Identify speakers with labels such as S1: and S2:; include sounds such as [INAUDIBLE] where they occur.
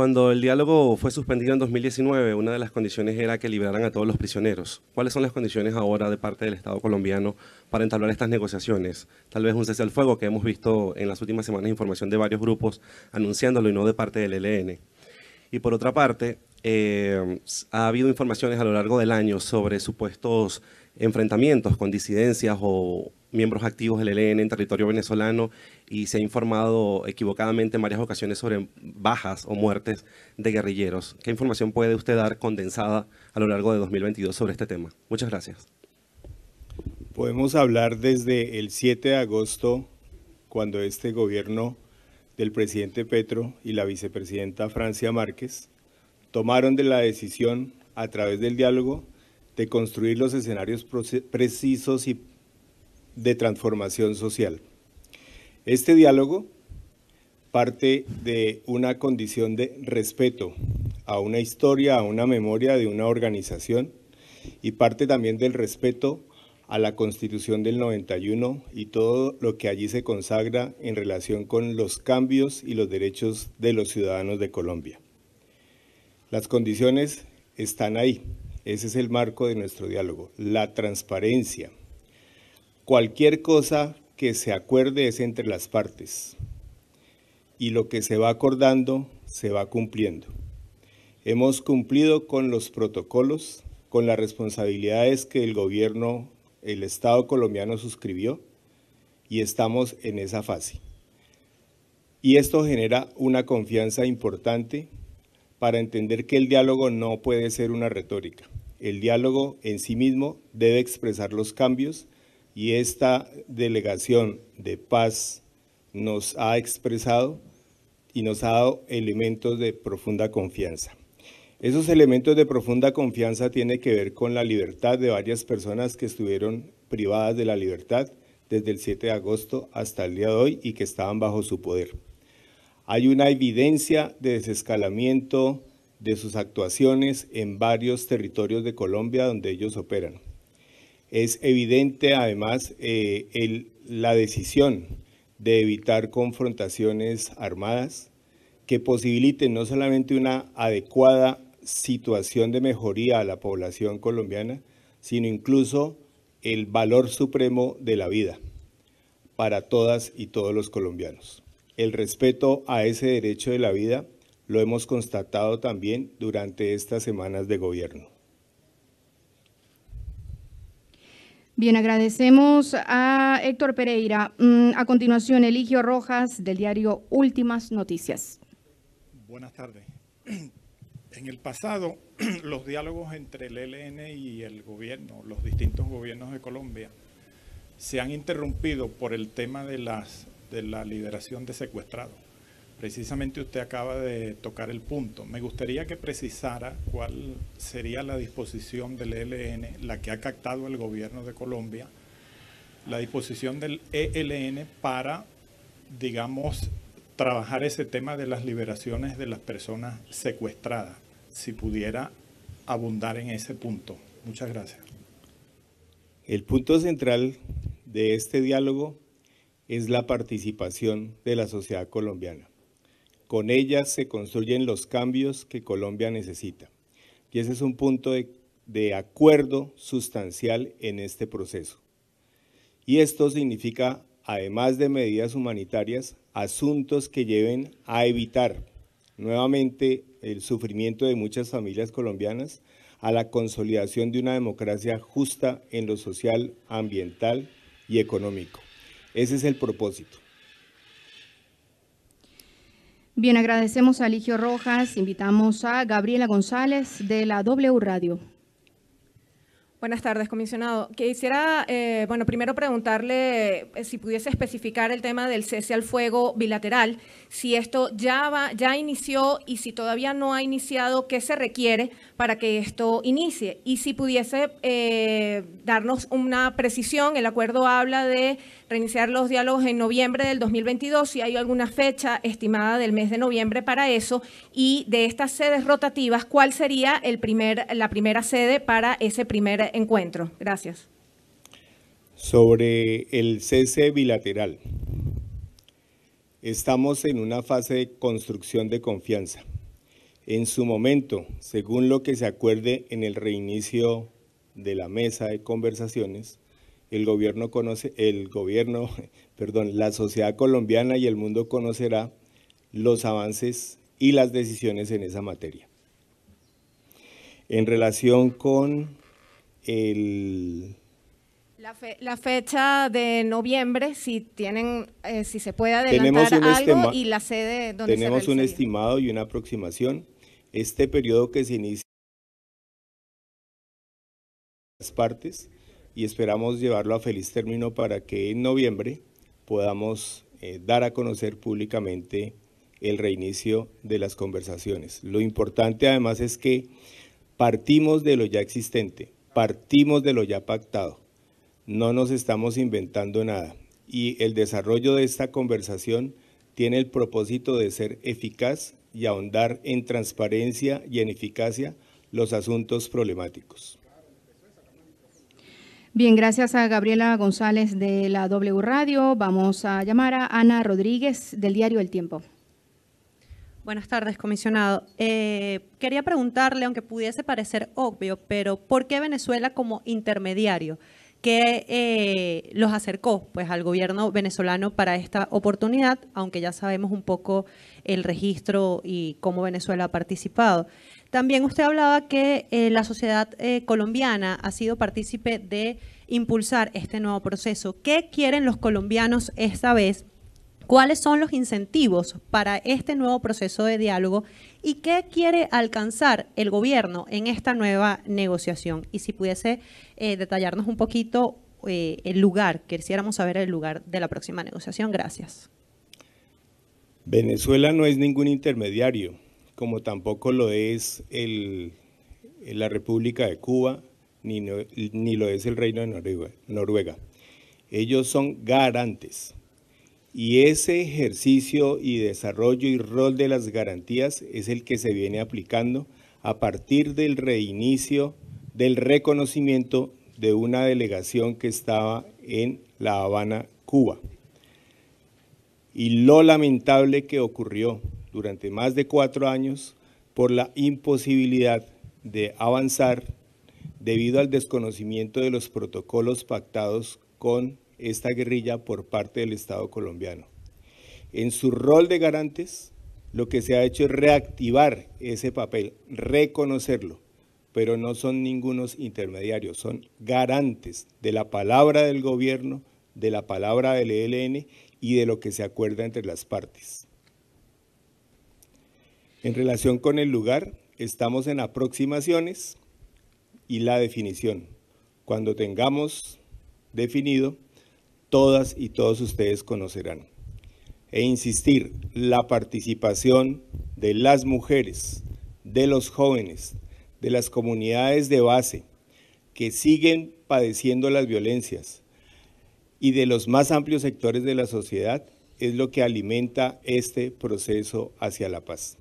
S1: Cuando el diálogo fue suspendido en 2019, una de las condiciones era que liberaran a todos los prisioneros. ¿Cuáles son las condiciones ahora de parte del Estado colombiano para entablar estas negociaciones? Tal vez un cese al fuego que hemos visto en las últimas semanas información de varios grupos anunciándolo y no de parte del ELN. Y por otra parte, eh, ha habido informaciones a lo largo del año sobre supuestos enfrentamientos con disidencias o miembros activos del ELN en territorio venezolano y se ha informado equivocadamente en varias ocasiones sobre bajas o muertes de guerrilleros. ¿Qué información puede usted dar condensada a lo largo de 2022 sobre este tema? Muchas gracias. Podemos hablar desde el 7 de agosto, cuando este gobierno del presidente Petro y la vicepresidenta Francia Márquez tomaron de la decisión a través del diálogo de construir los escenarios precisos y de transformación social. Este diálogo parte de una condición de respeto a una historia, a una memoria de una organización y parte también del respeto a la Constitución del 91 y todo lo que allí se consagra en relación con los cambios y los derechos de los ciudadanos de Colombia. Las condiciones están ahí. Ese es el marco de nuestro diálogo. La transparencia, cualquier cosa que se acuerde es entre las partes y lo que se va acordando se va cumpliendo. Hemos cumplido con los protocolos, con las responsabilidades que el gobierno, el Estado colombiano suscribió y estamos en esa fase. Y esto genera una confianza importante para entender que el diálogo no puede ser una retórica. El diálogo en sí mismo debe expresar los cambios y esta delegación de paz nos ha expresado y nos ha dado elementos de profunda confianza. Esos elementos de profunda confianza tienen que ver con la libertad de varias personas que estuvieron privadas de la libertad desde el 7 de agosto hasta el día de hoy y que estaban bajo su poder. Hay una evidencia de desescalamiento de sus actuaciones en varios territorios de Colombia donde ellos operan. Es evidente además eh, la decisión de evitar confrontaciones armadas que posibiliten no solamente una adecuada situación de mejoría a la población colombiana, sino incluso el valor supremo de la vida para todas y todos los colombianos. El respeto a ese derecho de la vida lo hemos constatado también durante estas semanas de gobierno. Bien, agradecemos a Héctor Pereira. Mm, a continuación, Eligio Rojas del diario Últimas Noticias. Buenas tardes. [CLEARS THROAT] En el pasado, [CLEARS THROAT] los diálogos entre el ELN y el gobierno, los distintos gobiernos de Colombia, se han interrumpido por el tema de, de la liberación de secuestrados. Precisamente usted acaba de tocar el punto. Me gustaría que precisara cuál sería la disposición del ELN, la que ha captado el gobierno de Colombia, la disposición del ELN para, digamos, trabajar ese tema de las liberaciones de las personas secuestradas, si pudiera abundar en ese punto. Muchas gracias. El punto central de este diálogo es la participación de la sociedad colombiana. Con ellas se construyen los cambios que Colombia necesita. Y ese es un punto de acuerdo sustancial en este proceso. Y esto significa, además de medidas humanitarias, asuntos que lleven a evitar nuevamente el sufrimiento de muchas familias colombianas, a la consolidación de una democracia justa en lo social, ambiental y económico. Ese es el propósito. Bien, agradecemos a Ligio Rojas, invitamos a Gabriela González de la W Radio. Buenas tardes, comisionado. Quisiera, eh, bueno, primero preguntarle eh, si pudiese especificar el tema del cese al fuego bilateral, si esto ya va, ya inició y si todavía no ha iniciado, qué se requiere para que esto inicie. Y si pudiese eh, darnos una precisión, el acuerdo habla de reiniciar los diálogos en noviembre del 2022, si hay alguna fecha estimada del mes de noviembre para eso, y de estas sedes rotativas, ¿cuál sería el primer, la primera sede para ese primer encuentro. Gracias. Sobre el cese bilateral. Estamos en una fase de construcción de confianza. En su momento, según lo que se acuerde en el reinicio de la mesa de conversaciones, el gobierno conoce, el gobierno, [LAUGHS] perdón, la sociedad colombiana y el mundo conocerá los avances y las decisiones en esa materia. En relación con la, fecha de noviembre, si tienen, eh, si se puede adelantar algo y la sede donde Tenemos un estimado y una aproximación. Este periodo que se inicia las partes y esperamos llevarlo a feliz término para que en noviembre podamos eh, dar a conocer públicamente el reinicio de las conversaciones. Lo importante además es que partimos de lo ya existente partimos de lo ya pactado. No nos estamos inventando nada. Y el desarrollo de esta conversación tiene el propósito de ser eficaz y ahondar en transparencia y en eficacia los asuntos problemáticos. Bien, gracias a Gabriela González de la W Radio. Vamos a llamar a Ana Rodríguez del diario El Tiempo. Buenas tardes, comisionado. Eh, quería preguntarle, aunque pudiese parecer obvio, pero ¿por qué Venezuela como intermediario? ¿Qué eh, los acercó pues, al gobierno venezolano para esta oportunidad, aunque ya sabemos un poco el registro y cómo Venezuela ha participado. También usted hablaba que eh, la sociedad colombiana ha sido partícipe de impulsar este nuevo proceso. ¿Qué quieren los colombianos esta vez ¿Cuáles son los incentivos para este nuevo proceso de diálogo y qué quiere alcanzar el gobierno en esta nueva negociación? Y si pudiese eh, detallarnos un poquito eh, el lugar, quisiéramos saber el lugar de la próxima negociación. Gracias. Venezuela no es ningún intermediario, como tampoco lo es el, la República de Cuba, ni, ni lo es el Reino de Noruega. Ellos son garantes y ese ejercicio y desarrollo y rol de las garantías es el que se viene aplicando a partir del reinicio del reconocimiento de una delegación que estaba en La Habana, Cuba. Y lo lamentable que ocurrió durante más de cuatro años por la imposibilidad de avanzar debido al desconocimiento de los protocolos pactados con esta guerrilla por parte del Estado colombiano. En su rol de garantes, lo que se ha hecho es reactivar ese papel, reconocerlo, pero no son ningunos intermediarios, son garantes de la palabra del gobierno, de la palabra del ELN y de lo que se acuerda entre las partes. En relación con el lugar, estamos en aproximaciones y la definición. Cuando tengamos definido todas y todos ustedes conocerán. E insistir, la participación de las mujeres, de los jóvenes, de las comunidades de base que siguen padeciendo las violencias y de los más amplios sectores de la sociedad es lo que alimenta este proceso hacia la paz.